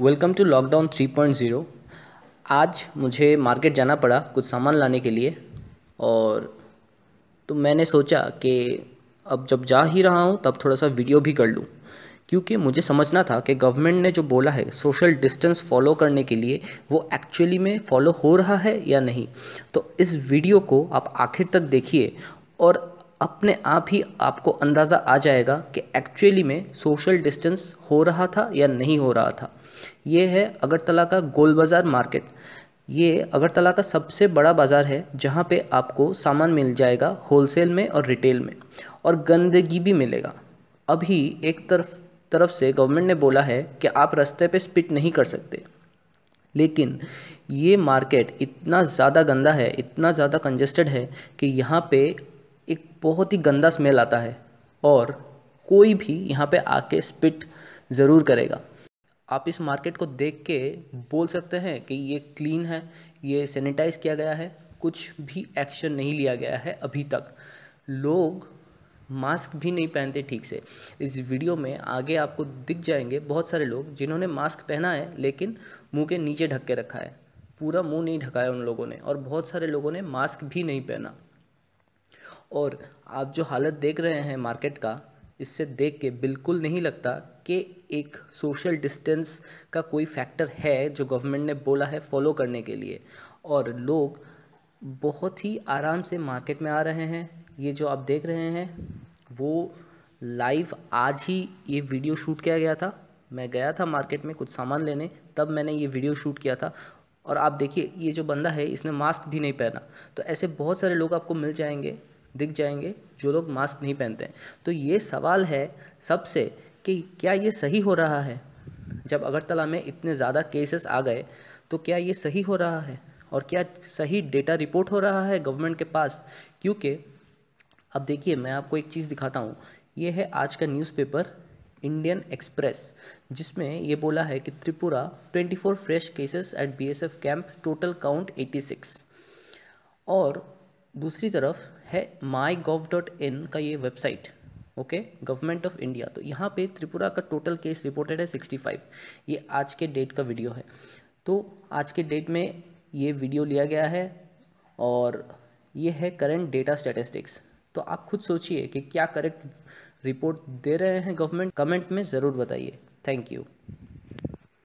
welcome to lockdown 3.0 आज मुझे market जाना पड़ा कुछ सामान लाने के लिए और तो मैंने सोचा कि अब जब जा ही रहा हूँ तब थोड़ा सा वीडियो भी कर लूँ क्योंकि मुझे समझना था कि गवर्नमेंट ने जो बोला है सोशल डिस्टेंस फॉलो करने के लिए वो एक्चुअली में फॉलो हो रहा है या नहीं तो इस वीडियो को आप आखिर तक देखिए और अपने आप ही आपको अंदाज़ा आ जाएगा कि एक्चुअली में सोशल डिस्टेंस हो रहा था या नहीं हो रहा था ये है अगरतला का गोल बाज़ार मार्केट ये अगरतला का सबसे बड़ा बाज़ार है जहाँ पे आपको सामान मिल जाएगा होलसेल में और रिटेल में और गंदगी भी मिलेगा अभी एक तरफ तरफ से गवर्नमेंट ने बोला है कि आप रास्ते पे स्पिट नहीं कर सकते लेकिन ये मार्केट इतना ज़्यादा गंदा है इतना ज़्यादा कंजेस्टेड है कि यहाँ पे एक बहुत ही गंदा स्मेल आता है और कोई भी यहाँ पे आके स्पिट ज़रूर करेगा आप इस मार्केट को देख के बोल सकते हैं कि ये क्लीन है ये सैनिटाइज किया गया है कुछ भी एक्शन नहीं लिया गया है अभी तक लोग मास्क भी नहीं पहनते ठीक से इस वीडियो में आगे आपको दिख जाएंगे बहुत सारे लोग जिन्होंने मास्क पहना है लेकिन मुंह के नीचे ढक के रखा है पूरा मुंह नहीं ढका है उन लोगों ने और बहुत सारे लोगों ने मास्क भी नहीं पहना और आप जो हालत देख रहे हैं मार्केट का इससे देख के बिल्कुल नहीं लगता कि एक सोशल डिस्टेंस का कोई फैक्टर है जो गवर्नमेंट ने बोला है फॉलो करने के लिए और लोग बहुत ही आराम से मार्केट में आ रहे हैं ये जो आप देख रहे हैं वो लाइव आज ही ये वीडियो शूट किया गया था मैं गया था मार्केट में कुछ सामान लेने तब मैंने ये वीडियो शूट किया था और आप देखिए ये जो बंदा है इसने मास्क भी नहीं पहना तो ऐसे बहुत सारे लोग आपको मिल जाएंगे दिख जाएंगे जो लोग मास्क नहीं पहनते हैं तो ये सवाल है सबसे कि क्या ये सही हो रहा है जब अगरतला में इतने ज़्यादा केसेस आ गए तो क्या ये सही हो रहा है और क्या सही डेटा रिपोर्ट हो रहा है गवर्नमेंट के पास क्योंकि अब देखिए मैं आपको एक चीज़ दिखाता हूँ ये है आज का न्यूज़पेपर इंडियन एक्सप्रेस जिसमें ये बोला है कि Tripura 24 fresh cases at BSF camp total count 86 और दूसरी तरफ है माई गोव डॉट इन का ये website okay government of India तो यहाँ पे त्रिपुरा का टोटल केस रिपोर्टेड है 65 ये आज के डेट का वीडियो है तो आज के डेट में ये वीडियो लिया गया है और ये है करंट डेटा स्टैटिस्टिक्स तो आप खुद सोचिए कि क्या करेक्ट रिपोर्ट दे रहे हैं गवर्नमेंट कमेंट में ज़रूर बताइए थैंक यू